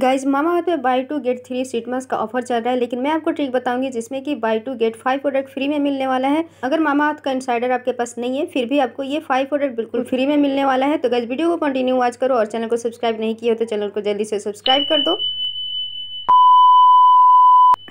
guys मामा हाथ में buy two get three mask का ऑफर चल रहा है लेकिन मैं आपको ट्रिक बताऊंगी जिसमें कि buy two get five product free में मिलने वाला है अगर मामा हाथ का इंसाइडर आपके पास नहीं है फिर भी आपको ये फाइव प्रोडक्ट बिल्कुल फ्री में मिलने वाला है तो गाइज वीडियो को कंटिन्यू वॉच करो और चैनल को सब्सक्राइब नहीं किया तो चैनल को जल्दी से सब्सक्राइब कर दो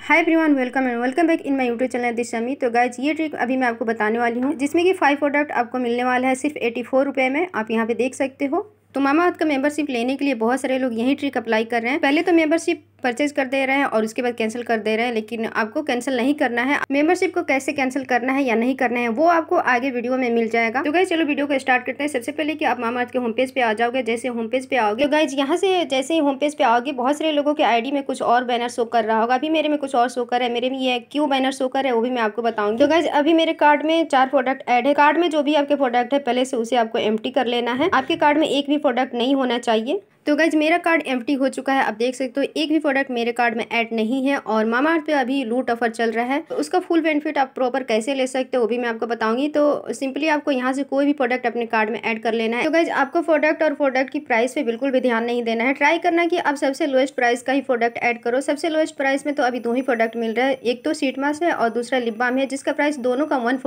hi everyone welcome and welcome back in my YouTube channel दिशामी तो गाइज ये ट्रिक अभी मैं आपको बताने वाली हूँ जिसमें कि फाइव प्रोडक्ट आपको मिलने वाला है सिर्फ एटी फोर रुपये में आप यहाँ पे देख सकते हो तो मामा अर्थ का मेंबरशिप लेने के लिए बहुत सारे लोग यही ट्रिक अप्लाई कर रहे हैं पहले तो मेंबरशिप परचेज कर दे रहे हैं और उसके बाद कैंसिल कर दे रहे हैं लेकिन आपको कैंसिल नहीं करना है मेंबरशिप को कैसे कैंसिल करना है या नहीं करना है वो आपको आगे वीडियो में मिल जाएगा तो गाइज चलो वीडियो को स्टार्ट करते हैं सबसे पहले कि आप मामा के होम पेज पे आ जाओगे जैसे होम पेज पे आओगे तो गाइज यहाँ से जैसे ही होम पेज पे आओगे बहुत सारे लोगों के आईडी में कुछ और बैनर शो कर रहा होगा अभी मेरे में कुछ और शो कर है मेरे में ये क्यों बैनर शो कर है वो भी मैं आपको बताऊंगी तो गाइज अभी मेरे कार्ड में चार प्रोडक्ट एड है कार्ड में जो भी आपके प्रोडक्ट है पहले से उसे आपको एम कर लेना है आपके कार्ड में एक भी प्रोडक्ट नहीं होना चाहिए तो गाइज मेरा कार्ड एम हो चुका है आप देख सकते हो एक भी प्रोडक्ट मेरे कार्ड में ऐड नहीं है और मामा पे अभी लूट ऑफर चल रहा है तो उसका फुल बेनिफिट आप प्रॉपर कैसे ले सकते हो वो भी मैं आपको बताऊंगी तो सिंपली आपको यहाँ से कोई भी प्रोडक्ट अपने कार्ड में ऐड कर लेना है तो गैज आपको प्रोडक्ट और प्रोडक्ट की प्राइस पे बिल्कुल भी ध्यान नहीं देना है ट्राई करना कि आप सबसे लोएस्ट प्राइस का ही प्रोडक्ट ऐड करो सबसे लोएस्ट प्राइस में तो अभी दो ही प्रोडक्ट मिल रहा है एक तो सीट है और दूसरा लिप बाम है जिसका प्राइस दोनों का वन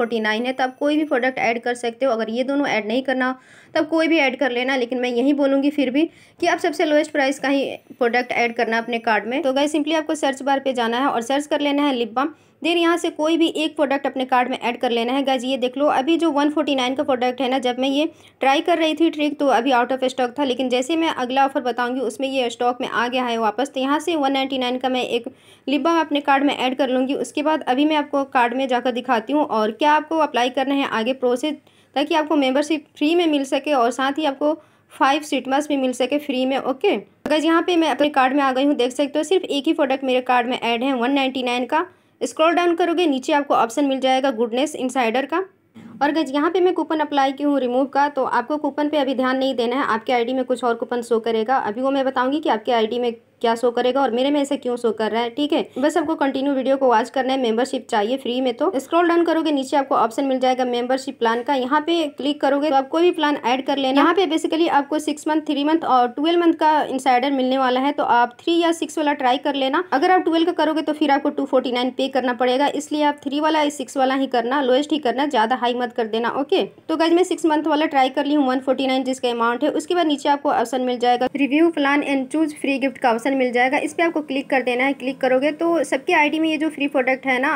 है तो आप कोई भी प्रोडक्ट ऐड कर सकते हो अगर ये दोनों ऐड नहीं करना तब तो कोई भी ऐड कर लेना लेकिन मैं यही बोलूँगी फिर भी कि आप सबसे लोएस्ट प्राइस का ही प्रोडक्ट ऐड करना है अपने कार्ड में तो गए सिंपली आपको सर्च बार पे जाना है और सर्च कर लेना है लिप बम देन यहाँ से कोई भी एक प्रोडक्ट अपने कार्ड में ऐड कर लेना है गाइज ये देख लो अभी जो 149 का प्रोडक्ट है ना जब मैं ये ट्राई कर रही थी ट्रिक तो अभी आउट ऑफ स्टॉक था लेकिन जैसे मैं अगला ऑफर बताऊंगी उसमें ये स्टॉक में आ गया है वापस तो यहाँ से 199 का मैं एक लिब्बा अपने कार्ड में ऐड कर लूँगी उसके बाद अभी मैं आपको कार्ड में जाकर दिखाती हूँ और क्या आपको अप्लाई करना है आगे प्रोसेस ताकि आपको मेम्बरशिप फ्री में मिल सके और साथ ही आपको फाइव सीटमस भी मिल सके फ्री में ओके अगर यहाँ पे मैं अपने कार्ड में आ गई हूँ देख सकते हो सिर्फ एक ही प्रोडक्ट मेरे कार्ड में ऐड है वन नाइन का स्क्रॉल डाउन करोगे नीचे आपको ऑप्शन मिल जाएगा गुडनेस इनसाइडर का और अगर यहाँ पे मैं कूपन अप्लाई की हूँ रिमूव का तो आपको कूपन पे अभी ध्यान नहीं देना है आपके आईडी में कुछ और कूपन शो करेगा अभी वो मैं बताऊँगी कि आपके आईडी में क्या शो करेगा और मेरे में ऐसे क्यों शो कर रहा है ठीक है बस आपको कंटिन्यू वीडियो को वॉच करना है मेंबरशिप चाहिए फ्री में तो स्क्रॉल डाउन करोगे नीचे आपको ऑप्शन मिल जाएगा मेंबरशिप प्लान का यहाँ पे क्लिक करोगे तो आप कोई भी प्लान ऐड कर लेना यहाँ पे बेसिकली आपको सिक्स मंथ थ्री मंथ और ट्वेल्व मंथ का इंसाइडर मिलने वाला है तो आप थ्री या सिक्स वाला ट्राई कर लेना अगर आप ट्वेल्व का करोगे तो फिर आपको टू फोर्टी नाइन पे करना पड़ेगा इसलिए आप थ्री वाला या सिक्स वाला ही करना लोएस्ट ही करना ज्यादा हाई मत कर देना ओके तो गज मैं सिक्स मंथ वाला ट्राई कर ली हूँ वन फोर्टी नाइन जिसका अमाउंट है उसके बाद नीचे आपको ऑप्शन मिल जाएगा review plan and choose free gift का ऑप्शन ऑप्शन मिल जाएगा इस पर आपको क्लिक कर देना है क्लिक करोगे तो सबके आईडी में ये जो फ्री प्रोडक्ट है ना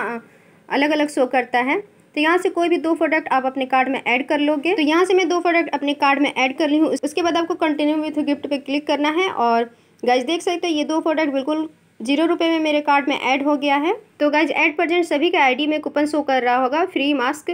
अलग अलग शो करता है तो यहाँ से कोई भी दो प्रोडक्ट आप अपने कार्ड में ऐड कर लोगे तो यहाँ से मैं दो प्रोडक्ट अपने कार्ड में ऐड कर ली हूँ उसके बाद आपको कंटिन्यू विथ गिफ्ट पर क्लिक करना है और गाइज देख सकते हो ये दो प्रोडक्ट बिल्कुल जीरो रुपये में मेरे कार्ड में ऐड हो गया है तो गाइज एट प्रजेंट सभी के आई में कूपन शो कर रहा होगा फ्री मास्क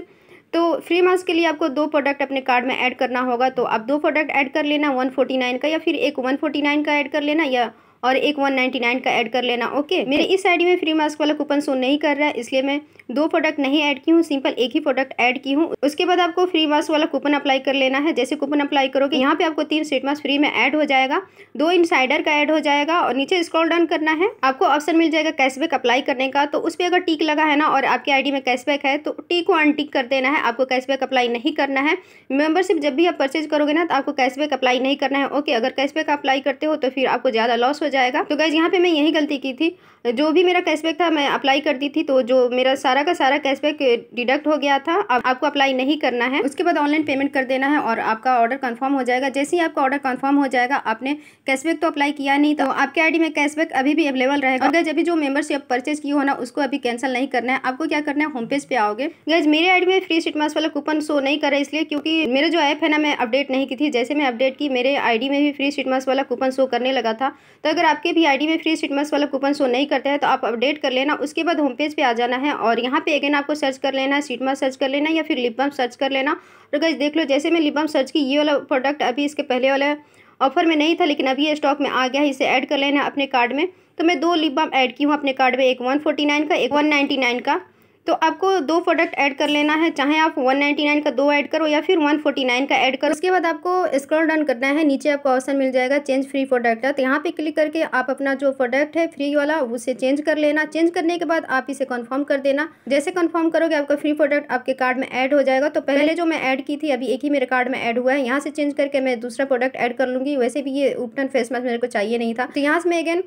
तो फ्री मास्क के लिए आपको दो प्रोडक्ट अपने कार्ड में ऐड करना होगा तो आप दो प्रोडक्ट ऐड कर लेना 149 का या फिर एक 149 का ऐड कर लेना या और एक वन नाइन्टी नाइन का ऐड कर लेना ओके मेरे इस आईडी में फ्री मास्क वाला कूपन शो नहीं कर रहा है इसलिए मैं दो प्रोडक्ट नहीं ऐड की हूँ सिंपल एक ही प्रोडक्ट ऐड की हूँ उसके बाद आपको फ्री मास्क वाला कूपन अप्लाई कर लेना है जैसे कूपन अप्लाई करोगे यहाँ पे आपको तीन सीट मास्क फ्री में ऐड हो जाएगा दो इनसाइडर का ऐड हो जाएगा और नीचे स्क्रॉल डाउन करना है आपको ऑप्शन मिल जाएगा कैशबैक अप्लाई करने का तो उस पर अगर टिक लगा है ना और आपकी आई में कैशबैक है तो टी को अनटिक कर देना है आपको कैशबैक अप्लाई नहीं करना है मेम्बरशिप जब भी आप परचेज करोगे ना तो आपको कैशबैक अप्लाई नहीं करना है ओके अगर कैशबैक अप्लाई करते हो तो फिर आपको ज़्यादा लॉस हो जाएगा तो गैज़ यहाँ पे मैं यही गलती की थी जो भी मेरा कैशबैक था मैं अप्लाई करती थी तो जो मेरा सारा का सारा कैशबैक डिडक्ट हो गया था अब आपको अप्लाई नहीं करना है उसके बाद ऑनलाइन पेमेंट कर देना है और आपका ऑर्डर कन्फर्म हो जाएगा जैसे ही आपका ऑर्डर कन्फर्म हो जाएगा आपने कैशबैक तो अप्लाई किया नहीं तो आपके आई में कैशबैक अभी भी अवेलेबल रहेगा गैज अभी जो मेम्बरशिप परचेज की हो ना उसको अभी कैंसिल नहीं करना है आपको क्या करना है होम पेज पे आओगे गैज मेरे आई में फ्री सीट वाला कूपन शो नहीं करा इसलिए क्योंकि मेरा जो ऐप है ना मैं अपडेट नहीं की थी जैसे मैं अपडेट की मेरे आईडी में भी फ्री सीट वाला कूपन शो करने लगा था तो अगर अगर आपके भी आईडी में फ्री सिटमस वाला कूपन शो नहीं करता है तो आप अपडेट कर लेना उसके बाद होम पेज पे आ जाना है और यहाँ पे अगेन आपको सर्च कर लेना है सिटमस सर्च कर लेना या फिर बम सर्च कर लेना और तो गैस देख लो जैसे मैं बम सर्च की ये वाला प्रोडक्ट अभी इसके पहले वाला ऑफर में नहीं था लेकिन अभी ये स्टॉक में आ गया है इसे ऐड कर लेना अपने कार्ड में तो मैं दो लिप बम ऐड की हूँ अपने कार्ड में एक वन फोर्टी नाइन का एक वन नाइन्टी नाइन का तो आपको दो प्रोडक्ट ऐड कर लेना है चाहे आप 199 का दो ऐड करो या फिर 149 का ऐड करो उसके बाद आपको स्क्रॉल डाउन करना है नीचे आपको ऑप्शन मिल जाएगा चेंज फ्री प्रोडक्ट तो यहाँ पे क्लिक करके आप अपना जो प्रोडक्ट है फ्री वाला उसे चेंज कर लेना चेंज करने के बाद आप इसे कन्फर्म कर देना जैसे कन्फर्म करोगे आपका फ्री प्रोडक्ट आपके कार्ड में एड हो जाएगा तो पहले जो मैं ऐड की थी अभी एक ही मेरे कार्ड में एड हुआ है यहाँ से चेंज करके मैं दूसरा प्रोडक्ट एड कर लूँगी वैसे भी ये उपटन फेस मास्क मेरे को चाहिए नहीं था तो यहाँ से मैं अगेन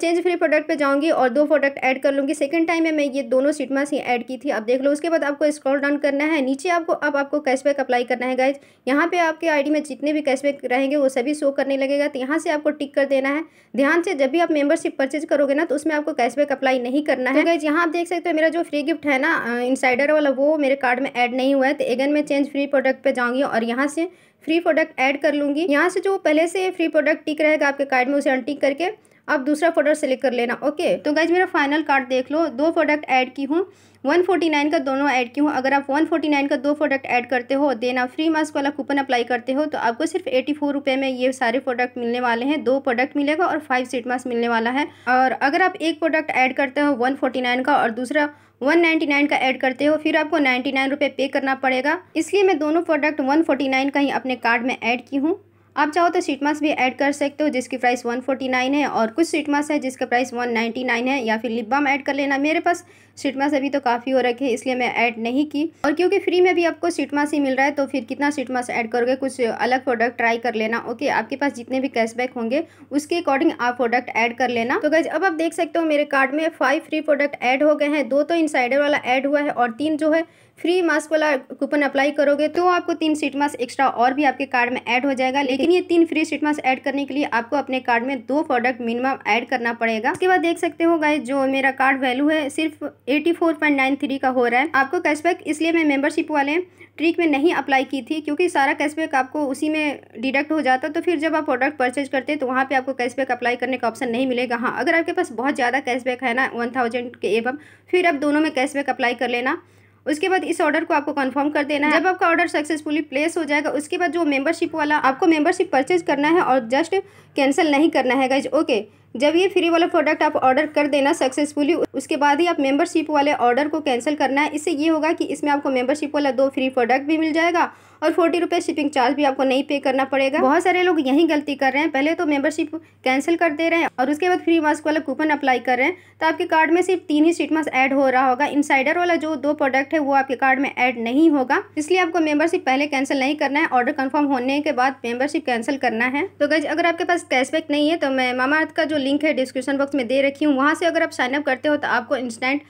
चेंज फ्री प्रोडक्ट पे जाऊंगी और दो प्रोडक्ट ऐड कर लूँगी सेकंड टाइम में मैं ये दोनों सीट मास ही ऐड की थी आप देख लो उसके बाद आपको स्क्रॉल डाउन करना है नीचे आपको अब आपको कैशबैक अप्लाई करना है गाइज यहाँ पे आपके आईडी में जितने भी कैशबैक रहेंगे वो सभी शो करने लगेगा तो यहाँ से आपको टिक कर देना है ध्यान से जब भी आप मेंबरशिप परचेज करोगे ना तो उसमें आपको कैशबैक अप्लाई नहीं करना है गाइज तो यहाँ आप देख सकते हो मेरा जो फ्री गिफ्ट है ना इनसाइडर वाला वो मेरे कार्ड में एड नहीं हुआ है तो एगन मैं चेंज फ्री प्रोडक्ट पे जाऊँगी और यहाँ से फ्री प्रोडक्ट ऐड कर लूँगी यहाँ से जो पहले से फ्री प्रोडक्ट टिक रहेगा आपके कार्ड में उसे अनटिक करके आप दूसरा प्रोडक्ट सेलेक्ट कर लेना ओके तो गाइज मेरा फाइनल कार्ड देख लो दो प्रोडक्ट ऐड की हूँ 149 का दोनों ऐड की हूँ अगर आप 149 का दो प्रोडक्ट ऐड करते हो देना फ्री मास्क वाला कूपन अप्लाई करते हो तो आपको सिर्फ एटी फोर रुपये में ये सारे प्रोडक्ट मिलने वाले हैं दो प्रोडक्ट मिलेगा और फाइव सीट मास्क मिलने वाला है और अगर आप एक प्रोडक्ट ऐड करते हो 149 का और दूसरा 199 का ऐड करते हो फिर आपको नाइन्टी नाइन पे करना पड़ेगा इसलिए मैं दोनों प्रोडक्ट 149 का ही अपने कार्ड में ऐड की हूँ आप चाहो तो स्वीट मास्क भी ऐड कर सकते हो जिसकी प्राइस 149 है और कुछ स्वीट मास्क है जिसका प्राइस 199 है या फिर लिप बाम ऐड कर लेना मेरे पास स्वीट मास्क अभी तो काफ़ी हो रखे इसलिए मैं ऐड नहीं की और क्योंकि फ्री में भी आपको स्वीट मास्क ही मिल रहा है तो फिर कितना स्वीट मास्क ऐड करोगे कुछ अलग प्रोडक्ट ट्राई कर लेना ओके आपके पास जितने भी कैशबैक होंगे उसके अकॉर्डिंग आप प्रोडक्ट ऐड कर लेना तो गज अब आप देख सकते हो मेरे कार्ड में फाइव फ्री प्रोडक्ट ऐड हो गए हैं दो तो इनसाइडर वाला ऐड हुआ है और तीन जो है फ्री मास्क वाला कूपन अप्लाई करोगे तो आपको तीन सीट मास्क एक्स्ट्रा और भी आपके कार्ड में ऐड हो जाएगा लेकिन ये तीन फ्री सीट मास्क ऐड करने के लिए आपको अपने कार्ड में दो प्रोडक्ट मिनिमम ऐड करना पड़ेगा उसके बाद देख सकते हो गाइज जो मेरा कार्ड वैल्यू है सिर्फ एटी का हो रहा है आपको कैशबैक इसलिए मैं मेम्बरशिप वाले ट्रिक में नहीं अप्लाई की थी क्योंकि सारा कैशबैक आपको उसी में डिडक्ट हो जाता तो फिर जब आप प्रोडक्ट परचेज करते तो वहाँ पे आपको कैशबैक अप्लाई करने का ऑप्शन नहीं मिलेगा हाँ अगर आपके पास बहुत ज़्यादा कैशबैक है ना वन थाउजेंड के एवं फिर आप दोनों में कैशबैक अप्लाई कर लेना उसके बाद इस ऑर्डर को आपको कंफर्म कर देना है जब आपका ऑर्डर सक्सेसफुली प्लेस हो जाएगा उसके बाद जो मेंबरशिप वाला आपको मेंबरशिप परचेज करना है और जस्ट कैंसिल नहीं करना है गाइज ओके जब ये फ्री वाला प्रोडक्ट आप ऑर्डर कर देना सक्सेसफुली उसके बाद ही आप मेंबरशिप वाले ऑर्डर को कैंसिल करना है इससे ये होगा कि इसमें आपको मेंबरशिप वाला दो फ्री प्रोडक्ट भी मिल जाएगा और फोर्टी रुपये शिपिंग चार्ज भी आपको नहीं पे करना पड़ेगा बहुत सारे लोग यही गलती कर रहे हैं पहले तो मेम्बरशिप कैंसिल कर दे रहे हैं और उसके बाद फ्री मास्क वाला कूपन अप्लाई कर रहे हैं तो आपके कार्ड में सिर्फ तीन ही सीट मास्क ऐड हो रहा होगा इनसाइडर वाला जो दो प्रोडक्ट है वो आपके कार्ड में ऐड नहीं होगा इसलिए आपको मेंबरशिप पहले कैंसिल नहीं करना है ऑर्डर कन्फर्म होने के बाद मेंबरशिप कैंसिल करना है तो गज अगर आपके पास कैशबैक नहीं है तो मैं मामा का जो लिंक है डिस्क्रिप्शन बॉक्स में दे रखी हूँ वहाँ से अगर आप साइनअप करते हो तो आपको इंस्टेंट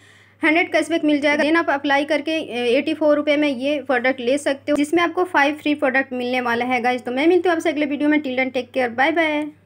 हंड्रेड कैशबैक मिल जाएगा देन आप अप्लाई करके एटी फोर रुपये में ये प्रोडक्ट ले सकते हो जिसमें आपको फाइव फ्री प्रोडक्ट मिलने वाला है गाइज तो मैं मिलती हूँ आपसे अगले वीडियो में till then take care bye bye